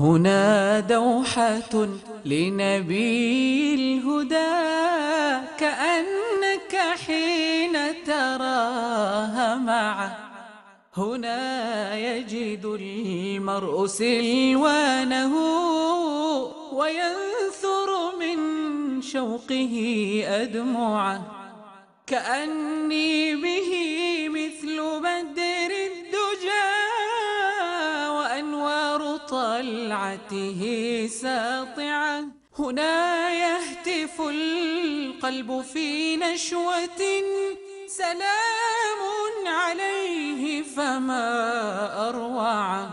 هنا دوحة لنبي الهدى كأنك حين تراها معا هنا يجد المرء سلوانه وينثر من شوقه أدمعه كأني به مثل بدر طلعته ساطعة هنا يهتف القلب في نشوة سلام عليه فما أروع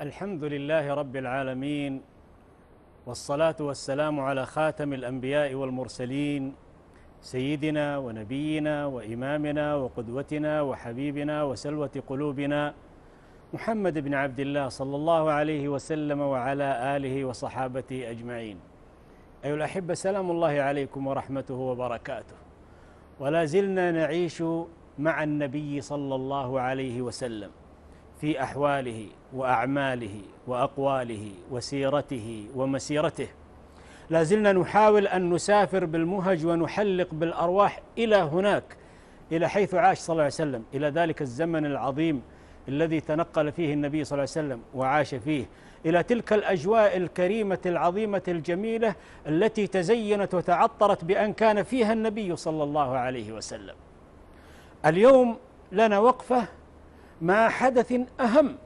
الحمد لله رب العالمين والصلاة والسلام على خاتم الأنبياء والمرسلين سيدنا ونبينا وإمامنا وقدوتنا وحبيبنا وسلوة قلوبنا محمد بن عبد الله صلى الله عليه وسلم وعلى آله وصحابته أجمعين أيها الأحبة سلام الله عليكم ورحمته وبركاته ولا زلنا نعيش مع النبي صلى الله عليه وسلم في أحواله وأعماله وأقواله وسيرته ومسيرته لا زلنا نحاول أن نسافر بالمهج ونحلق بالأرواح إلى هناك إلى حيث عاش صلى الله عليه وسلم إلى ذلك الزمن العظيم الذي تنقل فيه النبي صلى الله عليه وسلم وعاش فيه إلى تلك الأجواء الكريمة العظيمة الجميلة التي تزينت وتعطرت بأن كان فيها النبي صلى الله عليه وسلم اليوم لنا وقفة مع حدث أهم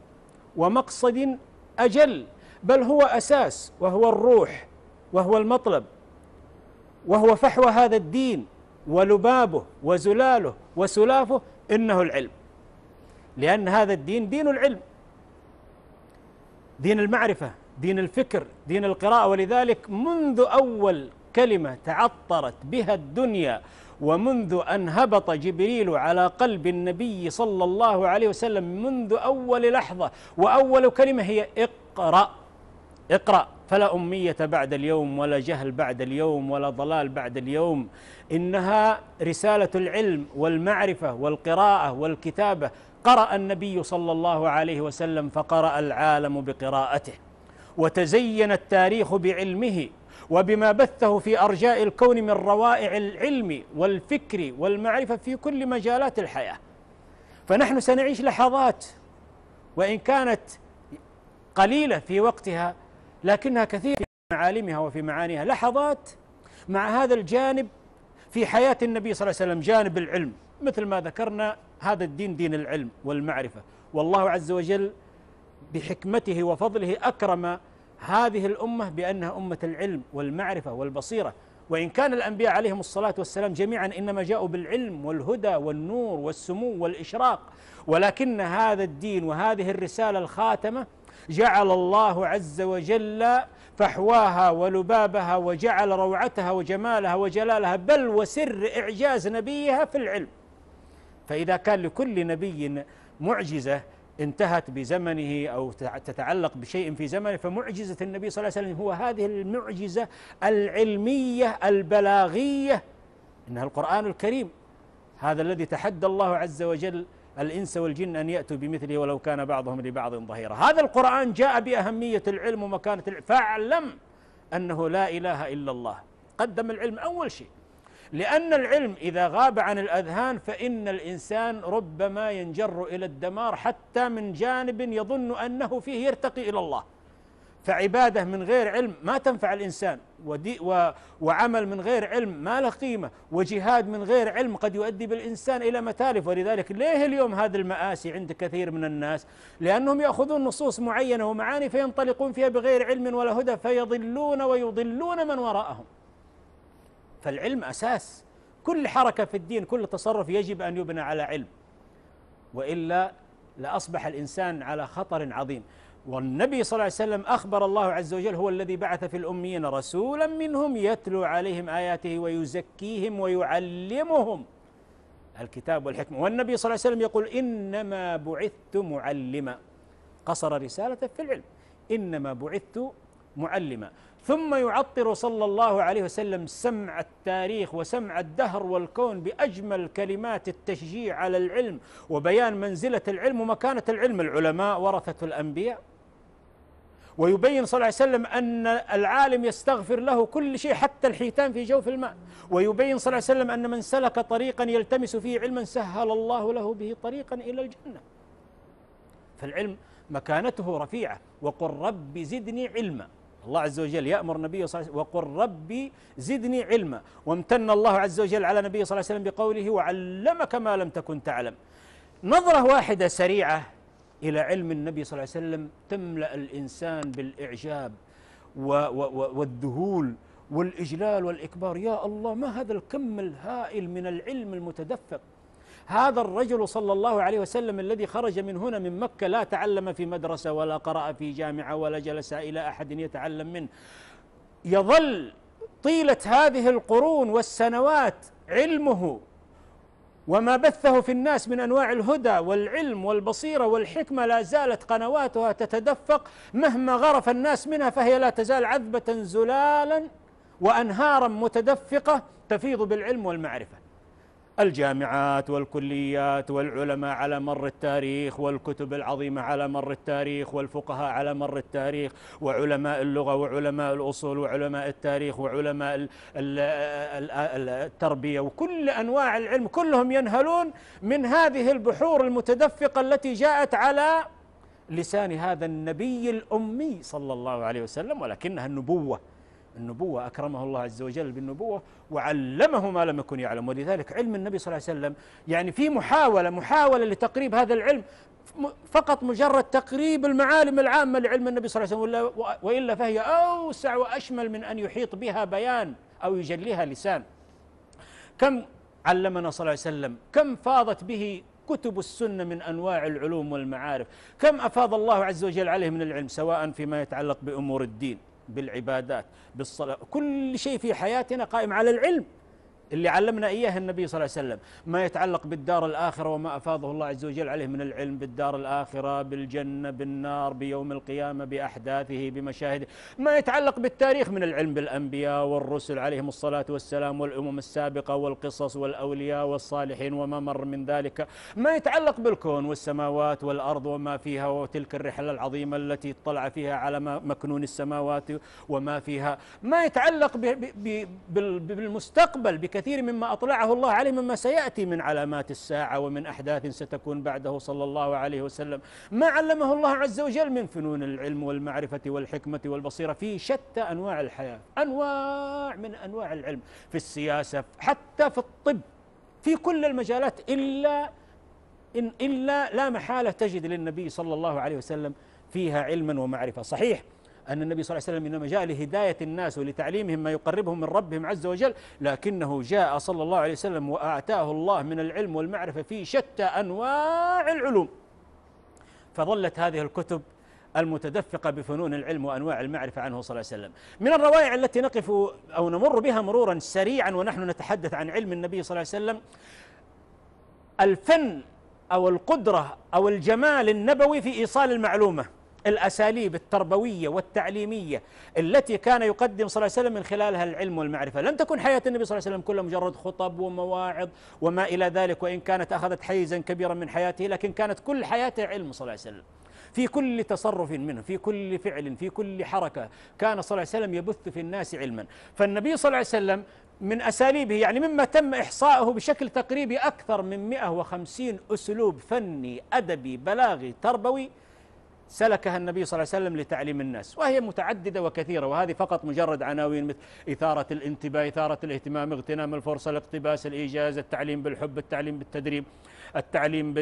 ومقصد أجل بل هو أساس وهو الروح وهو المطلب وهو فحوى هذا الدين ولبابه وزلاله وسلافه إنه العلم لأن هذا الدين دين العلم دين المعرفة دين الفكر دين القراءة ولذلك منذ أول كلمة تعطرت بها الدنيا ومنذ أن هبط جبريل على قلب النبي صلى الله عليه وسلم منذ أول لحظة وأول كلمة هي اقرأ اقرأ فلا أمية بعد اليوم ولا جهل بعد اليوم ولا ضلال بعد اليوم إنها رسالة العلم والمعرفة والقراءة والكتابة قرأ النبي صلى الله عليه وسلم فقرأ العالم بقراءته وتزين التاريخ بعلمه وبما بثه في أرجاء الكون من روائع العلم والفكر والمعرفة في كل مجالات الحياة فنحن سنعيش لحظات وإن كانت قليلة في وقتها لكنها كثيرة في معالمها وفي معانيها لحظات مع هذا الجانب في حياة النبي صلى الله عليه وسلم جانب العلم مثل ما ذكرنا هذا الدين دين العلم والمعرفة والله عز وجل بحكمته وفضله أكرم هذه الأمة بأنها أمة العلم والمعرفة والبصيرة وإن كان الأنبياء عليهم الصلاة والسلام جميعا إنما جاءوا بالعلم والهدى والنور والسمو والإشراق ولكن هذا الدين وهذه الرسالة الخاتمة جعل الله عز وجل فحواها ولبابها وجعل روعتها وجمالها وجلالها بل وسر إعجاز نبيها في العلم فإذا كان لكل نبي معجزة انتهت بزمنه أو تتعلق بشيء في زمنه فمعجزة النبي صلى الله عليه وسلم هو هذه المعجزة العلمية البلاغية إنها القرآن الكريم هذا الذي تحدى الله عز وجل الإنس والجن أن يأتوا بمثله ولو كان بعضهم لبعض ظهيرا هذا القرآن جاء بأهمية العلم ومكانة العلم فاعلم أنه لا إله إلا الله قدم العلم أول شيء لأن العلم إذا غاب عن الأذهان فإن الإنسان ربما ينجر إلى الدمار حتى من جانب يظن أنه فيه يرتقي إلى الله فعبادة من غير علم ما تنفع الإنسان ودي و وعمل من غير علم ما له قيمة وجهاد من غير علم قد يؤدي بالإنسان إلى متالف ولذلك ليه اليوم هذه المآسي عند كثير من الناس لأنهم يأخذون نصوص معينة ومعاني فينطلقون فيها بغير علم ولا هدى فيضلون ويضلون من وراءهم فالعلم أساس كل حركة في الدين كل تصرف يجب أن يبنى على علم وإلا لأصبح الإنسان على خطر عظيم والنبي صلى الله عليه وسلم أخبر الله عز وجل هو الذي بعث في الأميين رسولا منهم يتلو عليهم آياته ويزكيهم ويعلمهم الكتاب والحكمة والنبي صلى الله عليه وسلم يقول إنما بعثت معلما قصر رسالته في العلم إنما بعثت معلما ثم يعطر صلى الله عليه وسلم سمع التاريخ وسمع الدهر والكون باجمل كلمات التشجيع على العلم وبيان منزله العلم ومكانه العلم العلماء ورثه الانبياء ويبين صلى الله عليه وسلم أن العالم يستغفر له كل شيء حتى الحيتان في جوف الماء ويبين صلى الله عليه وسلم أن من سلك طريقا يلتمس فيه علما سهل الله له به طريقا إلى الجنة فالعلم مكانته رفيعة وقل رب زدني علما الله عز وجل يأمر نبيه صلى الله عليه وسلم وقل ربي زدني علما وامتن الله عز وجل على نبيه صلى الله عليه وسلم بقوله وعلمك ما لم تكن تعلم نظرة واحدة سريعة إلى علم النبي صلى الله عليه وسلم تملأ الإنسان بالإعجاب و و والذهول والإجلال والإكبار يا الله ما هذا الكم الهائل من العلم المتدفق هذا الرجل صلى الله عليه وسلم الذي خرج من هنا من مكة لا تعلم في مدرسة ولا قرأ في جامعة ولا جلس إلى أحد يتعلم منه يظل طيلة هذه القرون والسنوات علمه وما بثه في الناس من انواع الهدى والعلم والبصيره والحكمه لا زالت قنواتها تتدفق مهما غرف الناس منها فهي لا تزال عذبه زلالا وانهارا متدفقه تفيض بالعلم والمعرفه الجامعات والكليات والعلماء على مر التاريخ والكتب العظيمة على مر التاريخ والفقهاء على مر التاريخ وعلماء اللغة وعلماء الأصول وعلماء التاريخ وعلماء التربية وكل أنواع العلم كلهم ينهلون من هذه البحور المتدفقة التي جاءت على لسان هذا النبي الأمي صلى الله عليه وسلم ولكنها النبوة النبوة أكرمه الله عز وجل بالنبوة وعلمه ما لم يكن يعلم ولذلك علم النبي صلى الله عليه وسلم يعني في محاولة محاولة لتقريب هذا العلم فقط مجرد تقريب المعالم العامة لعلم النبي صلى الله عليه وسلم وإلا فهي أوسع وأشمل من أن يحيط بها بيان أو يجليها لسان كم علمنا صلى الله عليه وسلم كم فاضت به كتب السنة من أنواع العلوم والمعارف كم أفاض الله عز وجل عليه من العلم سواء فيما يتعلق بأمور الدين بالعبادات بالصلاة كل شيء في حياتنا قائم على العلم اللي علمنا إياه النبي صلى الله عليه وسلم ما يتعلق بالدار الآخرة وما أفاضه الله عز وجل عليه من العلم بالدار الآخرة بالجنة بالنار بيوم القيامة بأحداثه بمشاهده ما يتعلق بالتاريخ من العلم بالأنبياء والرسل عليهم الصلاة والسلام والأمم السابقة والقصص والأولياء والصالحين وما مر من ذلك ما يتعلق بالكون والسماوات والأرض وما فيها وتلك الرحلة العظيمة التي اطلع فيها على مكنون السماوات وما فيها ما يتعلق بالمستقبل بكثير كثير مما أطلعه الله عليه مما سيأتي من علامات الساعة ومن أحداث ستكون بعده صلى الله عليه وسلم ما علمه الله عز وجل من فنون العلم والمعرفة والحكمة والبصيرة في شتى أنواع الحياة أنواع من أنواع العلم في السياسة حتى في الطب في كل المجالات إلا إن إلا لا محالة تجد للنبي صلى الله عليه وسلم فيها علما ومعرفة صحيح أن النبي صلى الله عليه وسلم إنما جاء لهداية الناس ولتعليمهم ما يقربهم من ربهم عز وجل لكنه جاء صلى الله عليه وسلم وآتاه الله من العلم والمعرفة في شتى أنواع العلوم فظلت هذه الكتب المتدفقة بفنون العلم وأنواع المعرفة عنه صلى الله عليه وسلم من الروائع التي نقف أو نمر بها مرورا سريعا ونحن نتحدث عن علم النبي صلى الله عليه وسلم الفن أو القدرة أو الجمال النبوي في إيصال المعلومة الأساليب التربوية والتعليمية التي كان يقدم صلى الله عليه وسلم من خلالها العلم والمعرفة لم تكن حياة النبي صلى الله عليه وسلم كلها مجرد خطب ومواعظ وما إلى ذلك وإن كانت أخذت حيزا كبيرا من حياته لكن كانت كل حياته علم صلى الله عليه وسلم في كل تصرف منه في كل فعل في كل حركة كان صلى الله عليه وسلم يبث في الناس علما فالنبي صلى الله عليه وسلم من أساليبه يعني مما تم إحصائه بشكل تقريبي أكثر من 150 أسلوب فني أدبي بلاغي تربوي سلكها النبي صلى الله عليه وسلم لتعليم الناس وهي متعددة وكثيرة وهذه فقط مجرد عناوين مثل إثارة الانتباه إثارة الاهتمام اغتنام الفرصة الاقتباس الإيجاز التعليم بالحب التعليم بالتدريب التعليم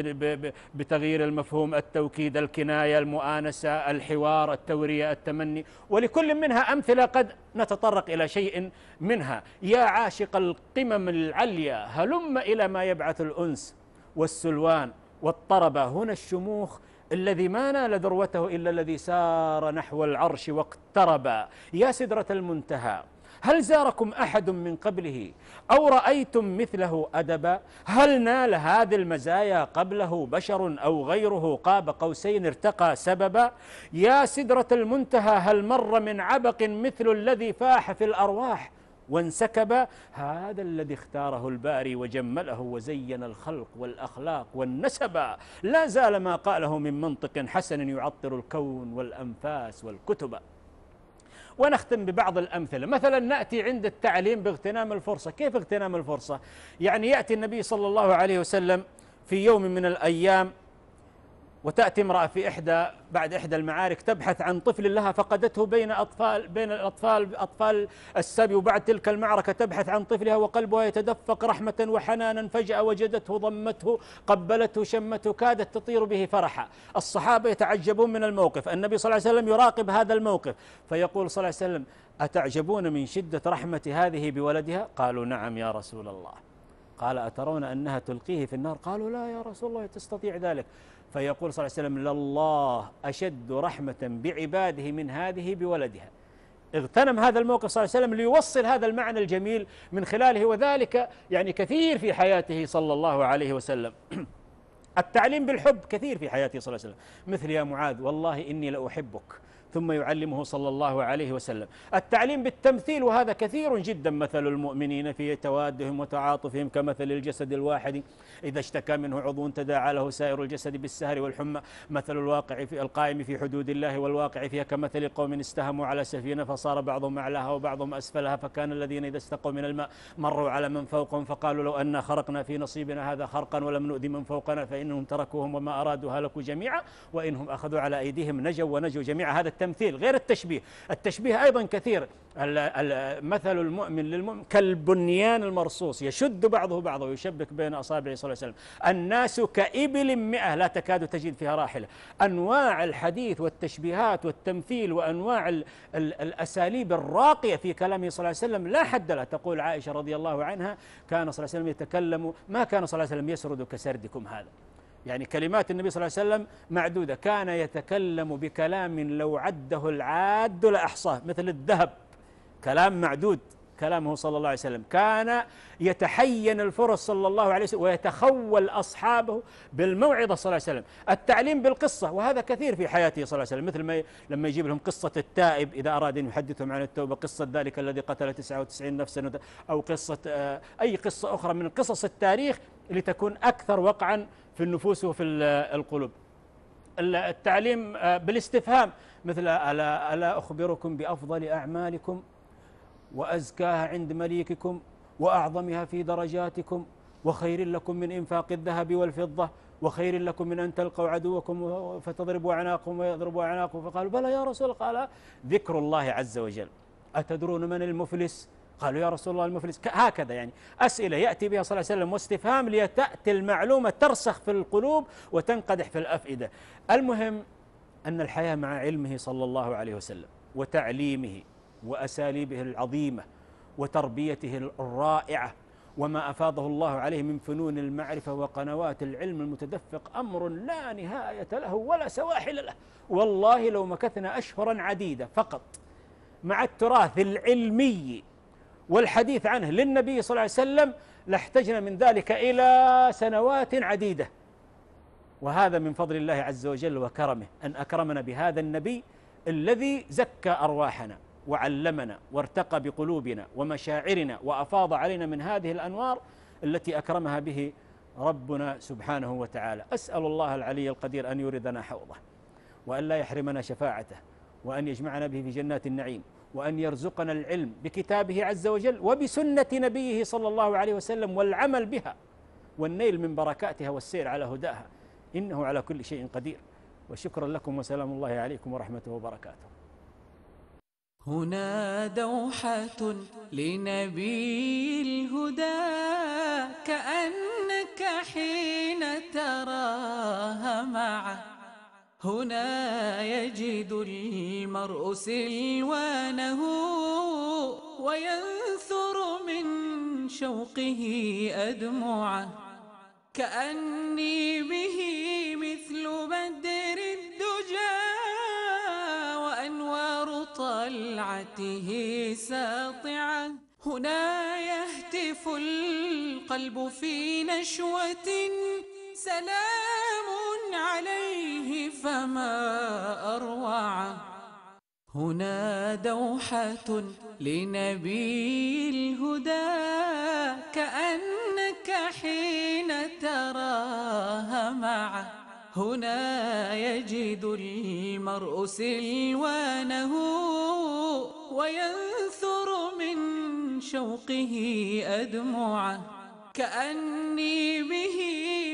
بتغيير المفهوم التوكيد الكناية المؤانسة الحوار التورية التمني ولكل منها أمثلة قد نتطرق إلى شيء منها يا عاشق القمم العليا هلم إلى ما يبعث الأنس والسلوان والطربة هنا الشموخ الذي ما نال ذروته إلا الذي سار نحو العرش واقترب يا سدرة المنتهى هل زاركم أحد من قبله أو رأيتم مثله أدبا هل نال هذه المزايا قبله بشر أو غيره قاب قوسين ارتقى سببا يا سدرة المنتهى هل مر من عبق مثل الذي فاح في الأرواح وانسكب هذا الذي اختاره الباري وجمله وزين الخلق والأخلاق والنسب لا زال ما قاله من منطق حسن يعطر الكون والأنفاس والكتب ونختم ببعض الأمثلة مثلا نأتي عند التعليم باغتنام الفرصة كيف اغتنام الفرصة؟ يعني يأتي النبي صلى الله عليه وسلم في يوم من الأيام وتأتي امرأة في إحدى بعد إحدى المعارك تبحث عن طفل لها فقدته بين أطفال بين الأطفال أطفال السبي وبعد تلك المعركة تبحث عن طفلها وقلبها يتدفق رحمة وحنانا فجأة وجدته ضمته قبلته شمته كادت تطير به فرحا الصحابة يتعجبون من الموقف النبي صلى الله عليه وسلم يراقب هذا الموقف فيقول صلى الله عليه وسلم أتعجبون من شدة رحمة هذه بولدها قالوا نعم يا رسول الله قال أترون أنها تلقيه في النار قالوا لا يا رسول الله تستطيع ذلك فيقول صلى الله عليه وسلم لله أشد رحمة بعباده من هذه بولدها اغتنم هذا الموقف صلى الله عليه وسلم ليوصل هذا المعنى الجميل من خلاله وذلك يعني كثير في حياته صلى الله عليه وسلم التعليم بالحب كثير في حياته صلى الله عليه وسلم مثل يا معاذ والله إني لأحبك ثم يعلمه صلى الله عليه وسلم التعليم بالتمثيل وهذا كثير جدا مثل المؤمنين في توادهم وتعاطفهم كمثل الجسد الواحد إذا اشتكى منه عضو تداعى له سائر الجسد بالسهر والحمى مثل الواقع في القائم في حدود الله والواقع فيها كمثل قوم استهموا على سفينة فصار بعضهم أعلاها وبعضهم أسفلها فكان الذين إذا استقوا من الماء مروا على من فوقهم فقالوا لو أنا خرقنا في نصيبنا هذا خرقا ولم نؤذي من فوقنا فإنهم تركوهم وما أرادوا هلكوا جميعا وإنهم أخذوا على أيديهم نجوا ونجوا جميعا هذا التمثيل غير التشبيه التشبيه أيضا كثير مثل المؤمن للمؤمن كالبنيان المرصوص يشد بعضه بعضه ويشبك بين أصابعه صلى الله عليه وسلم الناس كإبل مئة لا تكاد تجد فيها راحلة أنواع الحديث والتشبيهات والتمثيل وأنواع الأساليب الراقية في كلامه صلى الله عليه وسلم لا حد لها تقول عائشة رضي الله عنها كان صلى الله عليه وسلم يتكلم ما كان صلى الله عليه وسلم يسرد كسردكم هذا يعني كلمات النبي صلى الله عليه وسلم معدودة كان يتكلم بكلام لو عده العاد لأحصاه مثل الذهب كلام معدود كلامه صلى الله عليه وسلم كان يتحين الفرص صلى الله عليه وسلم ويتخول أصحابه بالموعظة صلى الله عليه وسلم التعليم بالقصة وهذا كثير في حياته صلى الله عليه وسلم مثل ما لما يجيب لهم قصة التائب إذا أراد أن يحدثهم عن التوبة قصة ذلك الذي قتل 99 نفسا أو قصة آه، أي قصة أخرى من قصص التاريخ لتكون أكثر وقعا في النفوس وفي القلوب التعليم آه، بالاستفهام مثل ألا, ألا أخبركم بأفضل أعمالكم وأزكاها عند مليككم وأعظمها في درجاتكم وخير لكم من إنفاق الذهب والفضة وخير لكم من أن تلقوا عدوكم فتضربوا أعناقهم ويضربوا أعناقهم فقالوا بلى يا رسول قال ذكر الله عز وجل أتدرون من المفلس قالوا يا رسول الله المفلس هكذا يعني أسئلة يأتي بها صلى الله عليه وسلم واستفهام لتأتي المعلومة ترسخ في القلوب وتنقدح في الأفئدة المهم أن الحياة مع علمه صلى الله عليه وسلم وتعليمه وأساليبه العظيمة وتربيته الرائعة وما أفاضه الله عليه من فنون المعرفة وقنوات العلم المتدفق أمر لا نهاية له ولا سواحل له والله لو مكثنا أشهرا عديدة فقط مع التراث العلمي والحديث عنه للنبي صلى الله عليه وسلم لاحتجنا من ذلك إلى سنوات عديدة وهذا من فضل الله عز وجل وكرمه أن أكرمنا بهذا النبي الذي زكى أرواحنا وعلمنا وارتقى بقلوبنا ومشاعرنا وأفاض علينا من هذه الأنوار التي أكرمها به ربنا سبحانه وتعالى أسأل الله العلي القدير أن يردنا حوضه وأن لا يحرمنا شفاعته وأن يجمعنا به في جنات النعيم وأن يرزقنا العلم بكتابه عز وجل وبسنة نبيه صلى الله عليه وسلم والعمل بها والنيل من بركاتها والسير على هداها إنه على كل شيء قدير وشكرا لكم وسلام الله عليكم ورحمته وبركاته هنا دوحة لنبي الهدى كأنك حين تراها معه هنا يجد المرء سلوانه وينثر من شوقه أدمعه كأني به مثل بدر الدجى وأنوار طلعته ساطعة هنا يهتف القلب في نشوة سلام عليه فما أروع هنا دوحة لنبي الهدى كأنك حين تراها مع هنا يجد المرء سلوانه وينثر من شوقه أدمع كأني به